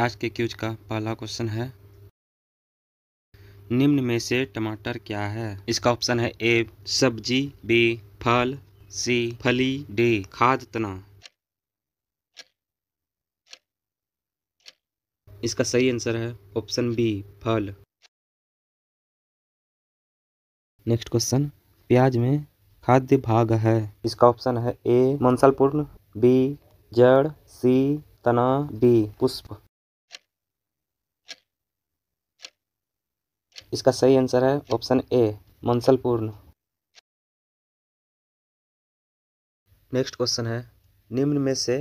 आज के क्यूज का पहला क्वेश्चन है निम्न में से टमाटर क्या है इसका ऑप्शन है ए सब्जी बी फल सी फली डी खाद तना इसका सही आंसर है ऑप्शन बी फल नेक्स्ट क्वेश्चन प्याज में खाद्य भाग है इसका ऑप्शन है ए मंसलपूर्ण बी जड़ सी तना डी पुष्प इसका सही आंसर है ऑप्शन ए मंसलपूर्ण नेक्स्ट क्वेश्चन है निम्न में से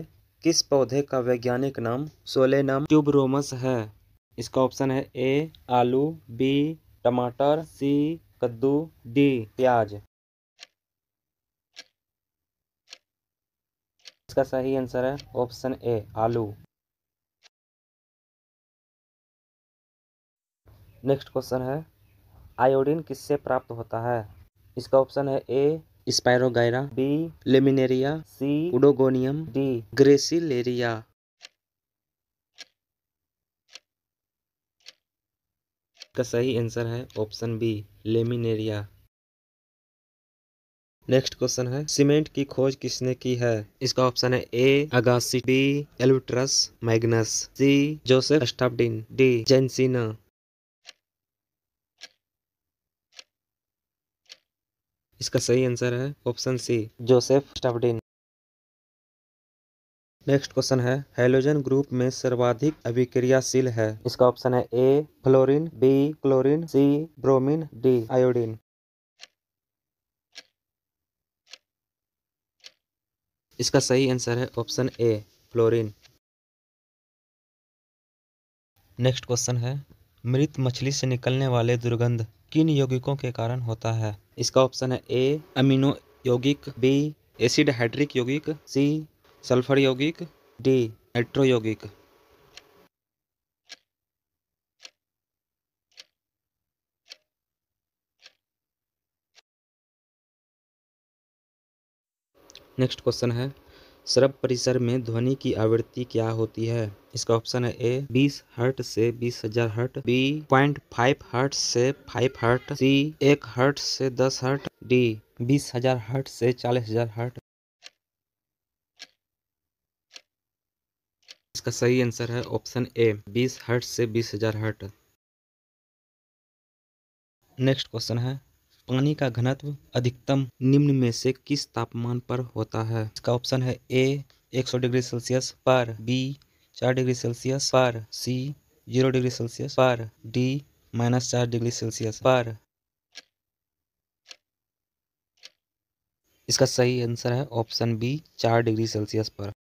किस पौधे का वैज्ञानिक नाम सोलेनम ट्यूबरोमस है इसका ऑप्शन है ए आलू बी टमाटर सी कद्दू डी प्याज इसका सही आंसर है ऑप्शन ए आलू नेक्स्ट क्वेश्चन है आयोडीन किससे प्राप्त होता है इसका ऑप्शन है A spirogyra B laminaria C oedogonium D gracilaria का सही आंसर है option B laminaria next question है सीमेंट की खोज किसने की है इसका ऑप्शन है A Agassi B Albertus Magnus C Joseph Aspdin D जेंसिना इसका सही आंसर है option C Joseph Aspdin next question है हेलोजन ग्रुप में सर्वाधिक अभिक्रियाशील है इसका ऑप्शन है A fluorine B chlorine C bromine D iodine इसका सही आंसर है option A fluorine next question है मृत मछली से निकलने वाले दुर्गंध किन यौगिकों के कारण होता है इसका ऑप्शन है ए अमीनो यौगिक बी एसिड हाइड्रिक यौगिक सी सल्फर यौगिक डी नाइट्रो यौगिक नेक्स्ट क्वेश्चन है सर्व परिसर में ध्वनि की आवृत्ति क्या होती है इसका ऑप्शन है ए 20 हर्ट से 20,000 hertz B point five hertz से 5 हर्ट सी एक हर्ट से 10 हर्ट डी 20,000 हर्ट से 40,000 हर्ट इसका सही आंसर है ऑप्शन ए 20 हर्ट से 20,000 हर्ट नेक्स्ट क्वेश्चन है पानी का घनत्व अधिकतम निम्न में से किस तापमान पर होता है इसका ऑप्शन है ए 100 डिग्री सेल्सियस पर बी 4 डिग्री सेल्सियस पर सी 0 डिग्री सेल्सियस पर डी माइनस चार डिग्री सेल्सियस पर इसका सही आंसर है ऑप्शन बी चार डिग्री सेल्सियस पर